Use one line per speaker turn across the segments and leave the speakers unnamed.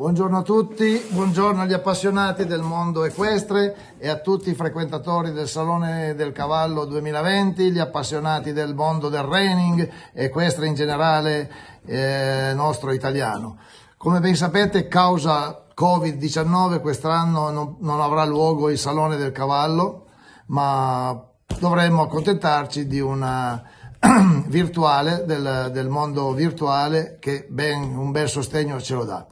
Buongiorno a tutti, buongiorno agli appassionati del mondo equestre e a tutti i frequentatori del Salone del Cavallo 2020, gli appassionati del mondo del reining, equestre in generale eh, nostro italiano. Come ben sapete, causa Covid-19 quest'anno non, non avrà luogo il Salone del Cavallo, ma dovremmo accontentarci di una virtuale, del, del, mondo virtuale che ben, un bel sostegno ce lo dà.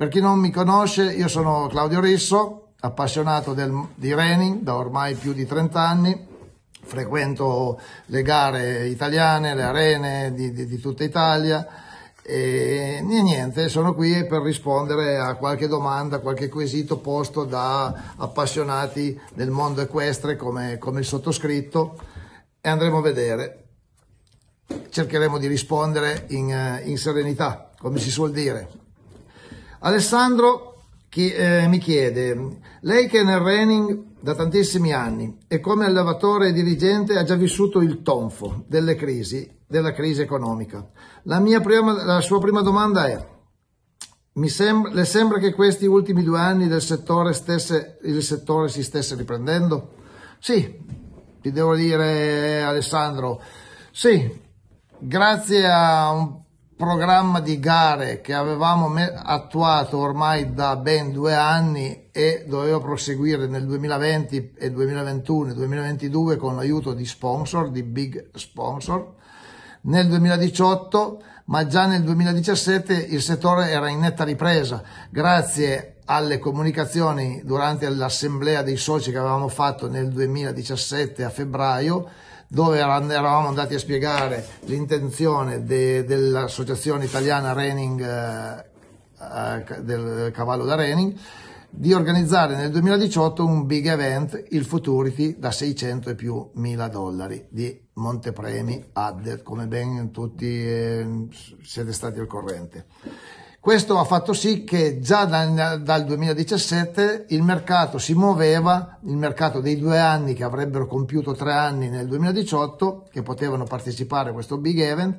Per chi non mi conosce, io sono Claudio Risso, appassionato del, di Renin da ormai più di 30 anni, frequento le gare italiane, le arene di, di, di tutta Italia e niente, sono qui per rispondere a qualche domanda, qualche quesito posto da appassionati del mondo equestre come, come il sottoscritto e andremo a vedere. Cercheremo di rispondere in, eh, in serenità, come si suol dire. Alessandro chi, eh, mi chiede, lei che è nel Renning da tantissimi anni e come allevatore e dirigente ha già vissuto il tonfo delle crisi, della crisi economica. La, prima, la sua prima domanda è, sembra, le sembra che questi ultimi due anni del settore stesse, il settore si stesse riprendendo? Sì, ti devo dire Alessandro, sì, grazie a un programma di gare che avevamo attuato ormai da ben due anni e doveva proseguire nel 2020 e 2021 e 2022 con l'aiuto di sponsor, di big sponsor. Nel 2018, ma già nel 2017 il settore era in netta ripresa grazie alle comunicazioni durante l'assemblea dei soci che avevamo fatto nel 2017 a febbraio dove eravamo andati a spiegare l'intenzione de, dell'associazione italiana Rening, eh, eh, del cavallo da Renning, di organizzare nel 2018 un big event, il Futurity, da 600 e più mila dollari di Montepremi Adder, come ben tutti eh, siete stati al corrente. Questo ha fatto sì che già dal 2017 il mercato si muoveva, il mercato dei due anni che avrebbero compiuto tre anni nel 2018, che potevano partecipare a questo big event,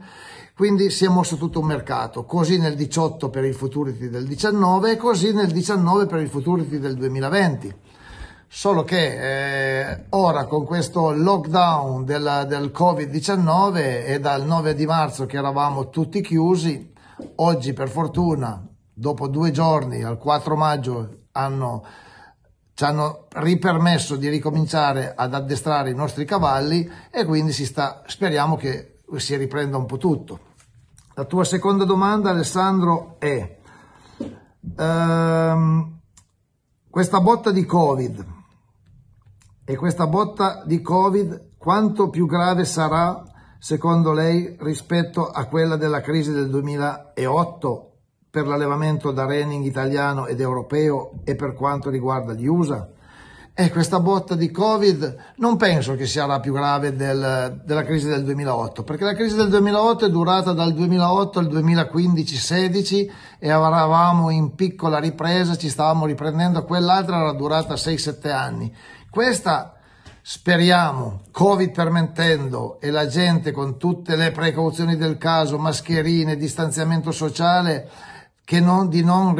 quindi si è mosso tutto un mercato, così nel 2018 per il futurity del 2019 e così nel 2019 per il futurity del 2020. Solo che eh, ora con questo lockdown della, del Covid-19 e dal 9 di marzo che eravamo tutti chiusi, Oggi per fortuna, dopo due giorni, al 4 maggio, hanno, ci hanno ripermesso di ricominciare ad addestrare i nostri cavalli e quindi sta, speriamo che si riprenda un po' tutto. La tua seconda domanda, Alessandro, è... Ehm, questa botta di covid e questa botta di covid quanto più grave sarà secondo lei rispetto a quella della crisi del 2008 per l'allevamento da Renning italiano ed europeo e per quanto riguarda gli USA? E eh, questa botta di Covid non penso che sia la più grave del, della crisi del 2008, perché la crisi del 2008 è durata dal 2008 al 2015-16 e eravamo in piccola ripresa, ci stavamo riprendendo, quell'altra era durata 6-7 anni. Questa Speriamo, Covid permettendo e la gente con tutte le precauzioni del caso, mascherine, distanziamento sociale, che non, di, non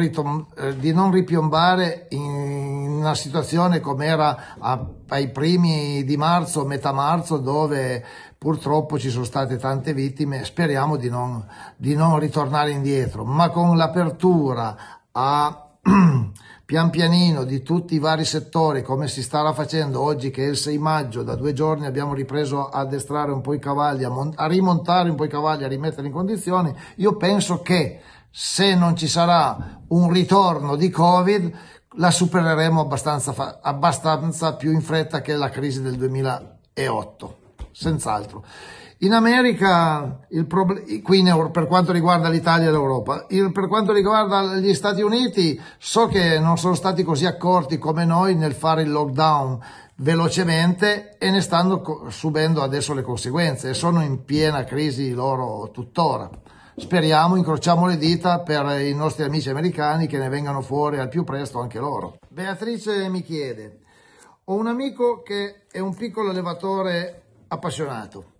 eh, di, non ripiombare in una situazione come era a, ai primi di marzo, metà marzo, dove purtroppo ci sono state tante vittime. Speriamo di non, di non ritornare indietro, ma con l'apertura a... pian pianino di tutti i vari settori come si stava facendo oggi che è il 6 maggio da due giorni abbiamo ripreso a addestrare un po' i cavalli a, a rimontare un po' i cavalli a rimetterli in condizioni io penso che se non ci sarà un ritorno di covid la supereremo abbastanza, abbastanza più in fretta che la crisi del 2008 senz'altro in America, proble- qui in per quanto riguarda l'Italia e l'Europa, per quanto riguarda gli Stati Uniti, so che non sono stati così accorti come noi nel fare il lockdown velocemente e ne stanno subendo adesso le conseguenze e sono in piena crisi loro tuttora. Speriamo, incrociamo le dita per i nostri amici americani che ne vengano fuori al più presto anche loro. Beatrice mi chiede, ho un amico che è un piccolo allevatore appassionato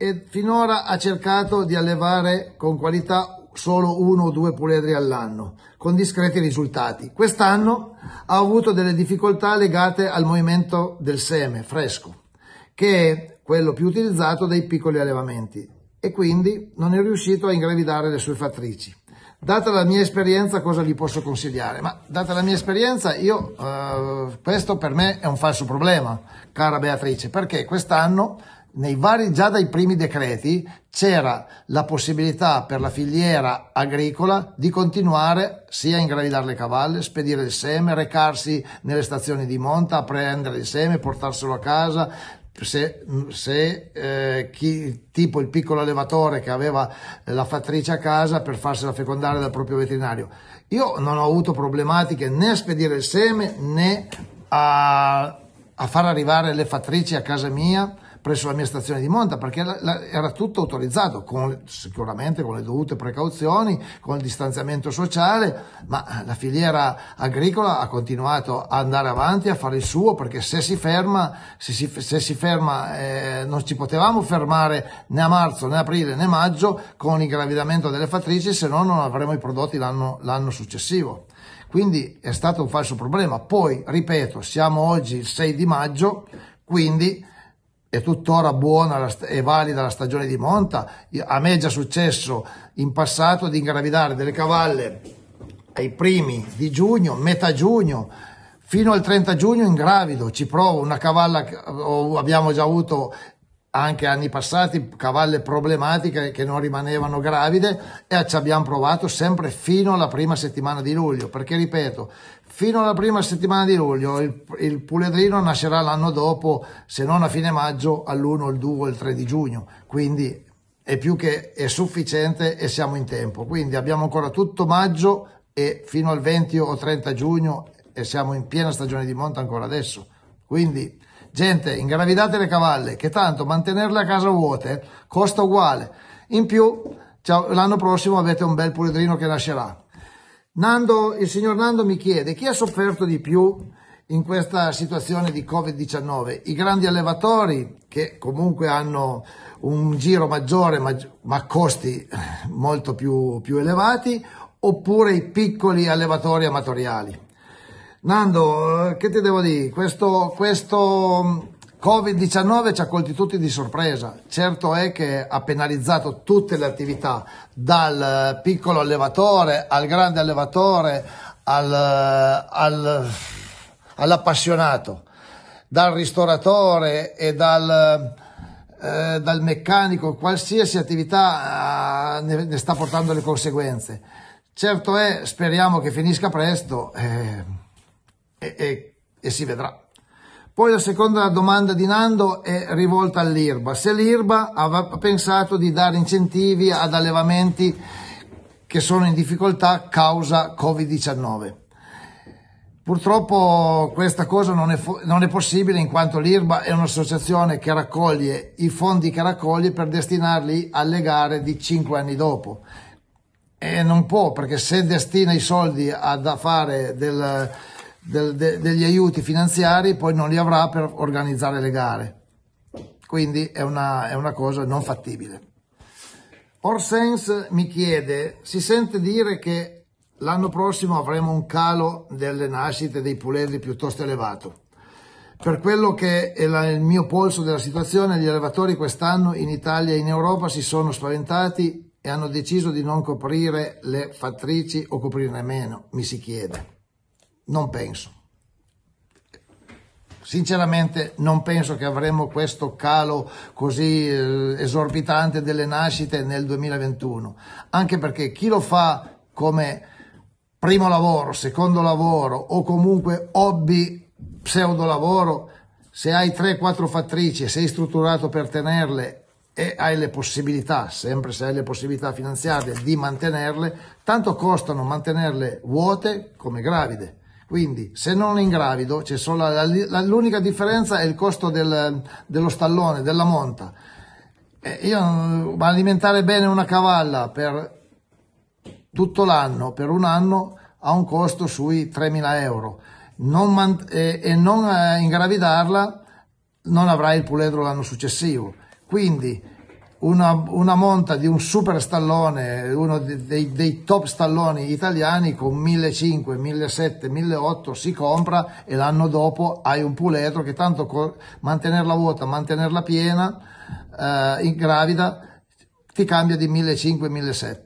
e finora ha cercato di allevare con qualità solo uno o due puledri all'anno, con discreti risultati. Quest'anno ha avuto delle difficoltà legate al movimento del seme fresco, che è quello più utilizzato dai piccoli allevamenti, e quindi non è riuscito a ingravidare le sue fattrici. Data la mia esperienza, cosa gli posso consigliare? Ma data la mia esperienza, io, eh, questo per me è un falso problema, cara Beatrice, perché quest'anno nei vari, già dai primi decreti c'era la possibilità per la filiera agricola di continuare sia a ingravidare le cavalle, spedire il seme, recarsi nelle stazioni di monta a prendere il seme, portarselo a casa, se, se eh, chi, tipo il piccolo allevatore che aveva la fattrice a casa per farsela fecondare dal proprio veterinario. Io non ho avuto problematiche né a spedire il seme né a, a far arrivare le fattrici a casa mia presso la mia stazione di monta perché la, la, era tutto autorizzato, con, sicuramente con le dovute precauzioni, con il distanziamento sociale, ma la filiera agricola ha continuato ad andare avanti, a fare il suo, perché se si ferma, se si, se si ferma eh, non ci potevamo fermare né a marzo, né aprile, né maggio con il gravidamento delle fattrici, se no non avremo i prodotti l'anno successivo. Quindi è stato un falso problema. Poi, ripeto, siamo oggi il 6 di maggio, quindi è tuttora buona e valida la stagione di monta. A me è già successo in passato di ingravidare delle cavalle ai primi di giugno, metà giugno, fino al 30 giugno ingravido, ci provo una cavalla, abbiamo già avuto anche anni passati cavalle problematiche che non rimanevano gravide e ci abbiamo provato sempre fino alla prima settimana di luglio perché ripeto Fino alla prima settimana di luglio il, il puledrino nascerà l'anno dopo, se non a fine maggio, all'1, il 2, il 3 di giugno, quindi è più che è sufficiente e siamo in tempo. Quindi abbiamo ancora tutto maggio e fino al 20 o 30 giugno e siamo in piena stagione di monta ancora adesso. Quindi, gente, ingravidate le cavalle, che tanto mantenerle a casa vuote costa uguale. In più, l'anno prossimo avete un bel puledrino che nascerà. Nando, il signor Nando mi chiede chi ha sofferto di più in questa situazione di Covid-19? I grandi allevatori che comunque hanno un giro maggiore ma, ma costi molto più, più, elevati oppure i piccoli allevatori amatoriali? Nando, eh, che ti devo dire? Questo, questo Covid-19 ci ha colti tutti di sorpresa, certo è che ha penalizzato tutte le attività, dal eh, piccolo allevatore al grande allevatore al, eh, al, all'appassionato, dal ristoratore e dal, eh, eh, dal meccanico, qualsiasi attività eh, ne, ne, sta portando le conseguenze. Certo è, speriamo che finisca presto eh, e, e, e si vedrà. Poi la seconda domanda di Nando è rivolta all'IRBA. Se l'IRBA aveva pensato di dare incentivi ad allevamenti che sono in difficoltà causa Covid-19. Purtroppo questa cosa non è, non è possibile in quanto l'IRBA è un'associazione che raccoglie i fondi che raccoglie per destinarli alle gare di 5 anni dopo. E non può perché se destina i soldi a fare del, del, de, degli aiuti finanziari poi non li avrà per organizzare le gare. Quindi è una, è una cosa non fattibile. Orsens mi chiede, si sente dire che l'anno prossimo avremo un calo delle nascite dei pulelli piuttosto elevato. Per quello che è la, il mio polso della situazione, gli allevatori quest'anno in Italia e in Europa si sono spaventati e hanno deciso di non coprire le fattrici o coprirne meno, mi si chiede non penso. Sinceramente non penso che avremo questo calo così eh, esorbitante delle nascite nel 2021, anche perché chi lo fa come primo lavoro, secondo lavoro o comunque hobby pseudo lavoro, se hai 3-4 fattrici, e sei strutturato per tenerle e hai le possibilità, sempre se hai le possibilità finanziarie, di mantenerle, tanto costano mantenerle vuote come gravide quindi se non ingravido, c'è solo la, la, l'unica differenza è il costo del, dello stallone, della monta. E eh, io alimentare bene una cavalla per tutto l'anno, per un anno, ha un costo sui 3.000 euro. Non man- e, e, non eh, ingravidarla non avrai il puledro l'anno successivo. Quindi una, una, monta di un super stallone, uno dei, dei top stalloni italiani con 1.500, 1.700, 1.800 si compra e l'anno dopo hai un puledro che tanto mantenerla vuota, mantenerla piena, eh, gravida, ti cambia di 1.500, 1.700.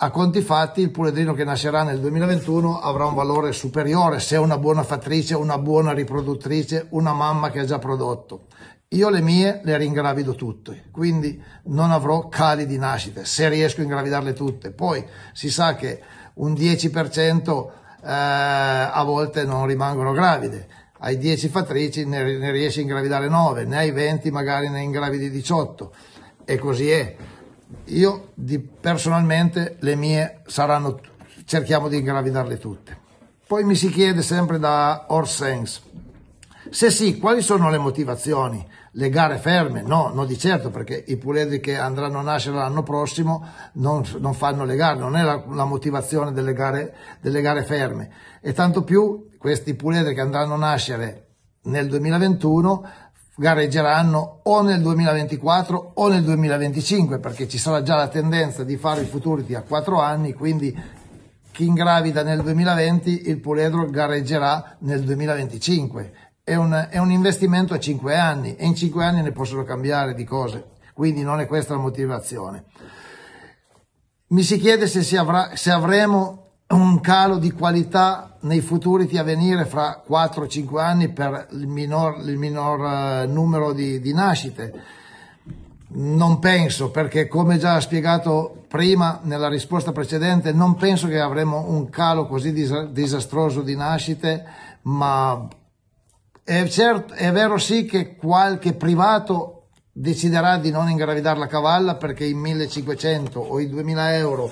A conti fatti il puledrino che nascerà nel 2021 avrà un valore superiore se è una buona fattrice, una buona riproduttrice, una mamma che ha già prodotto io le mie le ringravido tutte, quindi non avrò cali di nascite, se riesco a ingravidarle tutte. Poi si sa che un 10% eh, a volte non rimangono gravide, hai 10 fattrici ne, ne riesci a ingravidare 9, ne hai 20 magari ne ingravidi 18 e così è. Io di, personalmente le mie saranno, cerchiamo di ingravidarle tutte. Poi mi si chiede sempre da Orsens, se sì, quali sono le motivazioni? Le gare ferme? No, no di certo, perché i puledri che andranno a nascere l'anno prossimo non, non, fanno le gare, non è la, la motivazione delle gare, delle gare, ferme. E tanto più questi puledri che andranno a nascere nel 2021 gareggeranno o nel 2024 o nel 2025 perché ci sarà già la tendenza di fare i futuriti a 4 anni quindi chi ingravida nel 2020 il puledro gareggerà nel 2025 è un, è un investimento a 5 anni e in 5 anni ne possono cambiare di cose, quindi non è questa la motivazione. Mi si chiede se, si avrà, se avremo un calo di qualità nei futuri a venire fra 4-5 anni per il minor, il minor eh, numero di, di, nascite? Non penso, perché come già spiegato prima nella risposta precedente, non penso che avremo un calo così disastroso di nascite, ma è, certo, è vero sì che qualche privato deciderà di non ingravidare la cavalla perché i 1500 o i 2000 euro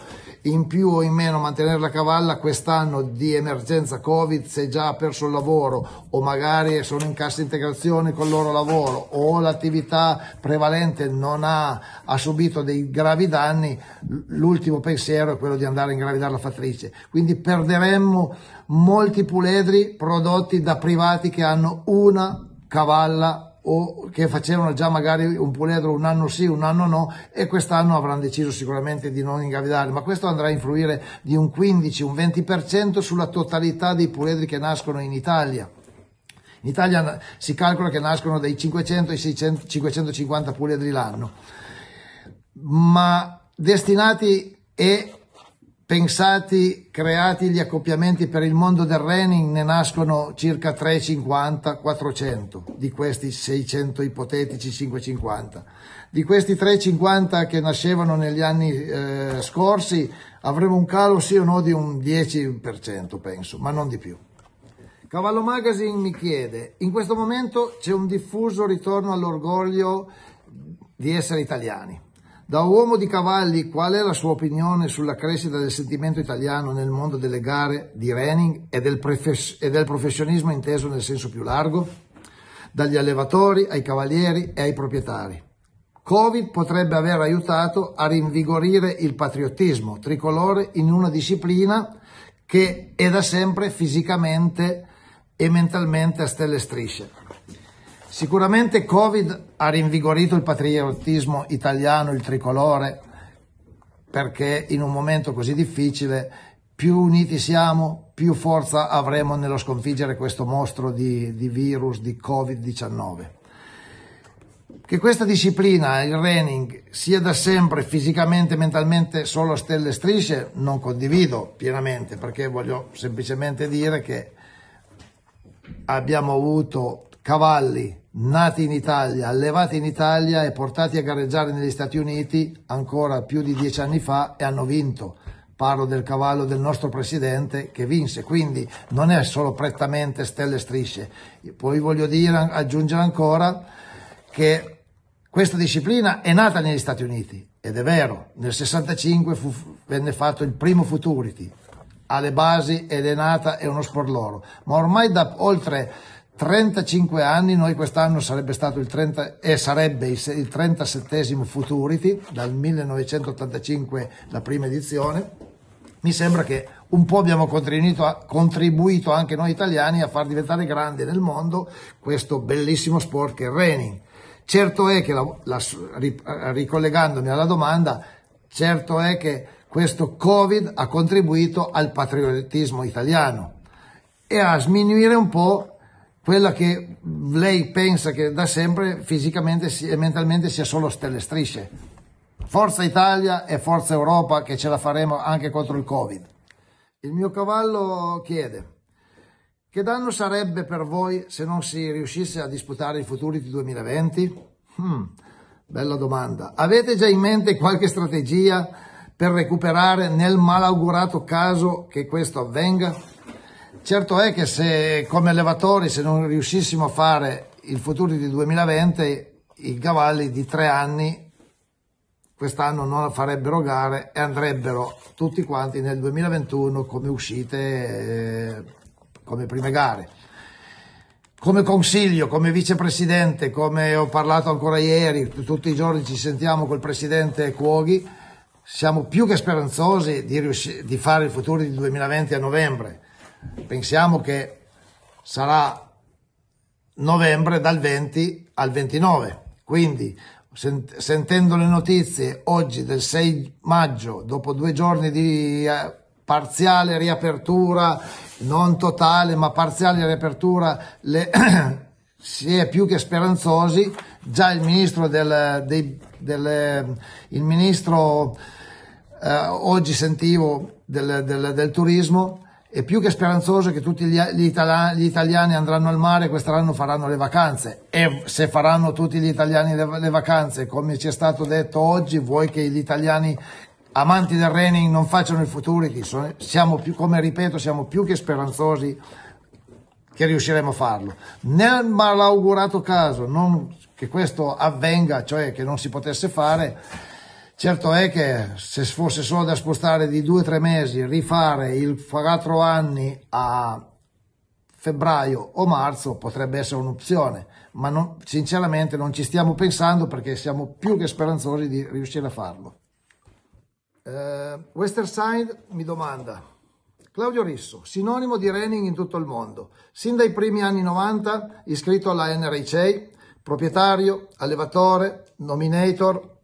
in più o in meno mantenere la cavalla quest'anno di emergenza Covid se già ha perso il lavoro o magari sono in cassa integrazione col loro lavoro o l'attività prevalente non ha, ha subito dei gravi danni, l'ultimo pensiero è quello di andare a ingravidare la fattrice. Quindi perderemmo molti puledri prodotti da privati che hanno una cavalla o che facevano già magari un puledro un anno sì, un anno no e quest'anno avranno deciso sicuramente di non ingravidare, ma questo andrà a influire di un 15, un 20% sulla totalità dei puledri che nascono in Italia. In Italia si calcola che nascono dai 500 ai 600, 550 puledri l'anno, ma destinati e pensati, creati gli accoppiamenti per il mondo del Renning, ne nascono circa 350, 400 di questi 600 ipotetici 550. Di questi 350 che nascevano negli anni eh, scorsi avremo un calo sì o no di un 10% penso, ma non di più. Cavallo Magazine mi chiede, in questo momento c'è un diffuso ritorno all'orgoglio di essere italiani da uomo di cavalli, qual è la sua opinione sulla crescita del sentimento italiano nel mondo delle gare di Renning e del, e del professionismo inteso nel senso più largo? Dagli allevatori ai cavalieri e ai proprietari. Covid potrebbe aver aiutato a rinvigorire il patriottismo tricolore in una disciplina che è da sempre fisicamente e mentalmente a stelle strisce. Sicuramente Covid ha rinvigorito il patriottismo italiano, il tricolore, perché in un momento così difficile più uniti siamo, più forza avremo nello sconfiggere questo mostro di, di virus, di Covid-19. Che questa disciplina, il Renning, sia da sempre fisicamente e mentalmente solo stelle e strisce, non condivido pienamente, perché voglio semplicemente dire che abbiamo avuto cavalli nati in Italia, allevati in Italia e portati a gareggiare negli Stati Uniti ancora più di dieci anni fa e hanno vinto. Parlo del cavallo del nostro presidente che vinse, quindi non è solo prettamente stelle e strisce. Poi voglio dire, aggiungere ancora che questa disciplina è nata negli Stati Uniti ed è vero, nel 65 fu, venne fatto il primo Futurity, alle basi ed è nata, è uno sport loro, ma ormai da oltre 35 anni, noi quest'anno sarebbe stato il, 30, e eh, sarebbe il, il 37 Futurity, dal 1985 la prima edizione, mi sembra che un po' abbiamo contribuito anche noi italiani a far diventare grande nel mondo questo bellissimo sport che è il running. Certo è che, la, la, ricollegandomi alla domanda, certo è che questo Covid ha contribuito al patriottismo italiano e a sminuire un po' quella che lei pensa che da sempre fisicamente e mentalmente sia solo stelle strisce. Forza Italia e Forza Europa che ce la faremo anche contro il Covid. Il mio cavallo chiede che danno sarebbe per voi se non si riuscisse a disputare i futuri di 2020? Hmm, bella domanda. Avete già in mente qualche strategia per recuperare nel malaugurato caso che questo avvenga? Certo è che se come allevatori se non riuscissimo a fare il futuro di 2020 i cavalli di tre anni quest'anno non farebbero gare e andrebbero tutti quanti nel 2021 come uscite, eh, come prime gare. Come consiglio, come vicepresidente, come ho parlato ancora ieri, tutti i giorni ci sentiamo col presidente Cuoghi, siamo più che speranzosi di, di fare il futuro di 2020 a novembre pensiamo che sarà novembre dal 20 al 29, quindi sentendo le notizie oggi del 6 maggio, dopo due giorni di eh, parziale riapertura, non totale ma parziale riapertura, le, si è più che speranzosi, già il ministro, del, dei, del, il ministro eh, oggi sentivo del, del, del turismo è più che speranzoso che tutti gli, gli, italiani, gli, italiani andranno al mare quest'anno faranno le vacanze e se faranno tutti gli italiani le, le vacanze come ci è stato detto oggi vuoi che gli italiani amanti del Rening non facciano il futuro? siamo più, come ripeto siamo più che speranzosi che riusciremo a farlo nel malaugurato caso non, che questo avvenga cioè che non si potesse fare Certo è che se fosse solo da spostare di due o tre mesi, rifare il quattro anni a febbraio o marzo potrebbe essere un'opzione, ma non, sinceramente non ci stiamo pensando perché siamo più che speranzosi di riuscire a farlo. Uh, eh, Westernside mi domanda, Claudio Risso, sinonimo di Renning in tutto il mondo, sin dai primi anni 90 iscritto alla NRC, proprietario, allevatore, nominator,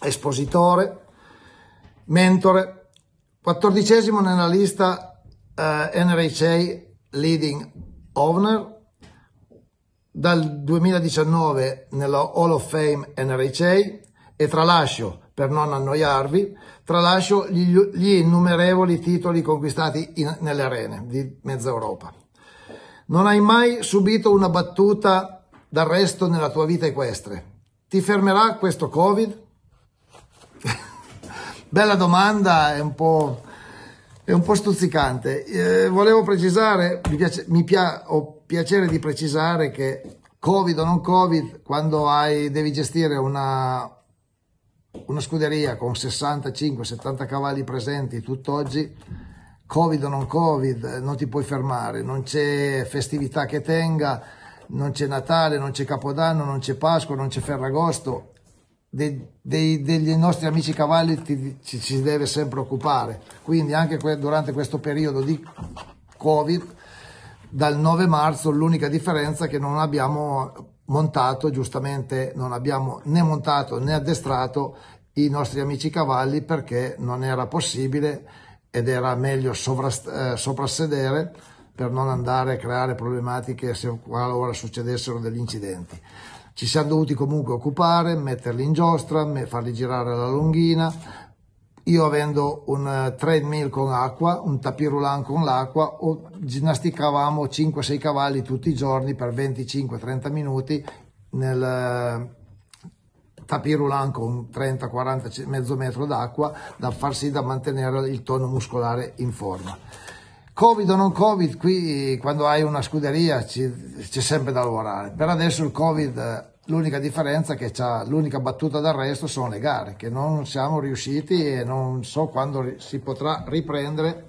espositore, mentore, quattordicesimo nella lista eh, NRCA Leading Owner, dal 2019 nella Hall of Fame NRHA e tralascio, per non annoiarvi, tralascio gli, gli innumerevoli titoli conquistati in, nelle arene di mezza Europa. Non hai mai subito una battuta d'arresto nella tua vita equestre. Ti fermerà questo Covid? Bella domanda, è un po', è un po stuzzicante. Eh, volevo precisare, mi, piace, mi pia, ho piacere di precisare che Covid o non Covid, quando hai, devi gestire una, una scuderia con 65-70 cavalli presenti tutt'oggi, Covid o non Covid, eh, non ti puoi fermare, non c'è festività che tenga, non c'è Natale, non c'è Capodanno, non c'è Pasqua, non c'è Ferragosto, dei, dei, degli nostri amici cavalli ti, ci, si deve sempre occupare. Quindi anche que durante questo periodo di Covid, dal 9 marzo, l'unica differenza è che non abbiamo montato, giustamente non abbiamo né montato né addestrato i nostri amici cavalli perché non era possibile ed era meglio eh, soprassedere per non andare a creare problematiche se qualora succedessero degli incidenti. Ci siamo dovuti comunque occupare, metterli in giostra, farli girare alla lunghina, io avendo un eh, treadmill con acqua, un tapirulan con l'acqua, ginnasticavamo 5-6 cavalli tutti i giorni per 25-30 minuti nel eh, tapirulan con 30-40 mezzo metro d'acqua da far sì da mantenere il tono muscolare in forma. Covid o non Covid, qui eh, quando hai una scuderia c'è sempre da lavorare. Per adesso il Covid L'unica differenza che che l'unica battuta d'arresto sono le gare, che non siamo riusciti e non so quando si potrà riprendere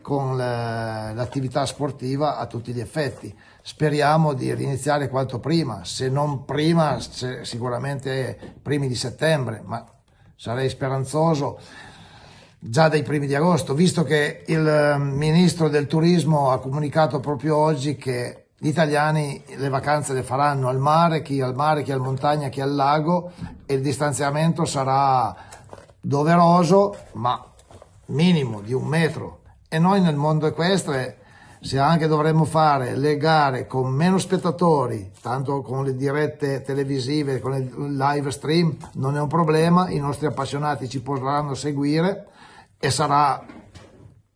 con l'attività sportiva a tutti gli effetti. Speriamo di riniziare quanto prima, se non prima sicuramente primi di settembre, ma sarei speranzoso già dai primi di agosto, visto che il eh, ministro del turismo ha comunicato proprio oggi che gli italiani le vacanze le faranno al mare, chi al mare, chi alla montagna, chi al lago e il distanziamento sarà doveroso ma minimo di un metro. E noi nel mondo equestre, se anche dovremmo fare le gare con meno spettatori, tanto con le dirette televisive, con il live stream, non è un problema, i nostri appassionati ci potranno seguire e sarà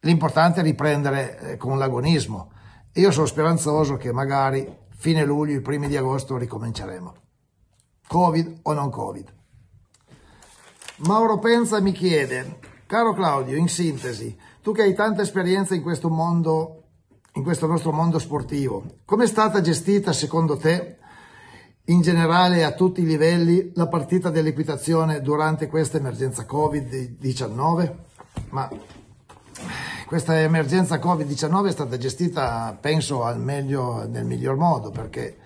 l'importante riprendere eh, con l'agonismo io sono speranzoso che magari fine luglio, i primi di agosto ricominceremo. Covid o non Covid. Mauro Penza mi chiede, caro Claudio, in sintesi, tu che hai tanta esperienza in questo mondo, in questo nostro mondo sportivo, come è stata gestita secondo te in generale a tutti i livelli la partita dell'equitazione durante questa emergenza Covid-19? Ma questa emergenza Covid-19 è stata gestita, penso, al meglio, nel miglior modo, perché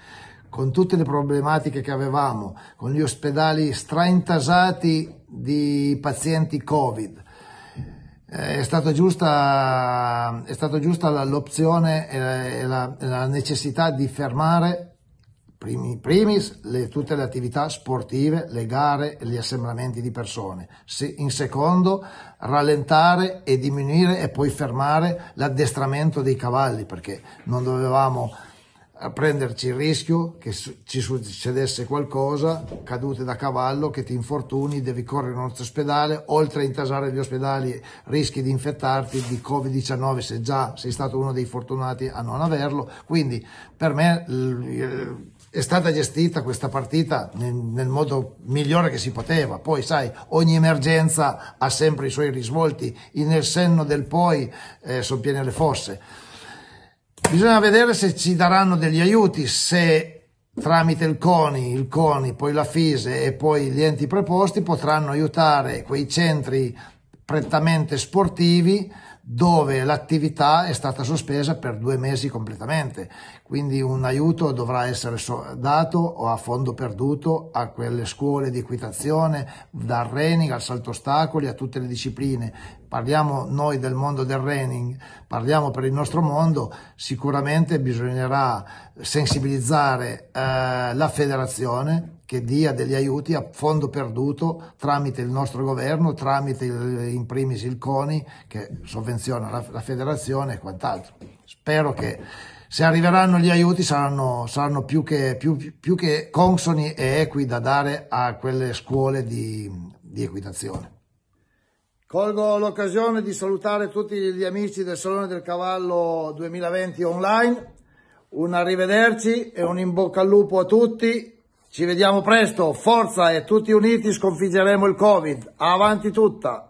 con tutte le problematiche che avevamo, con gli ospedali straintasati di pazienti Covid, eh, è stata giusta, l'opzione e la, la necessità di fermare primi primis le, tutte le attività sportive, le gare e gli assembramenti di persone, in secondo rallentare e diminuire e poi fermare l'addestramento dei cavalli perché non dovevamo eh, prenderci il rischio che ci succedesse qualcosa, cadute da cavallo, che ti infortuni, devi correre in un altro ospedale, oltre a intasare gli ospedali rischi di infettarti di Covid-19 se già sei stato uno dei fortunati a non averlo, quindi per me è stata gestita questa partita nel, nel, modo migliore che si poteva. Poi, sai, ogni emergenza ha sempre i suoi risvolti, e nel senno del poi eh, sono piene le fosse. Bisogna vedere se ci daranno degli aiuti, se tramite il CONI, il CONI, poi la FISE e poi gli enti preposti potranno aiutare quei centri prettamente sportivi dove l'attività è stata sospesa per due mesi completamente quindi un aiuto dovrà essere dato o a fondo perduto a quelle scuole di equitazione, dal running al salto ostacoli, a tutte le discipline. Parliamo noi del mondo del running, parliamo per il nostro mondo, sicuramente bisognerà sensibilizzare eh, la federazione che dia degli aiuti a fondo perduto tramite il nostro governo, tramite il, in primis il CONI che sovvenziona la, la federazione e quant'altro. Spero che se arriveranno gli aiuti saranno, saranno più, che, più, più, che, consoni e equi da dare a quelle scuole di, di equitazione. Colgo l'occasione di salutare tutti gli amici del Salone del Cavallo 2020 online, un arrivederci e un in bocca al lupo a tutti, ci vediamo presto, forza e tutti uniti sconfiggeremo il Covid, avanti tutta!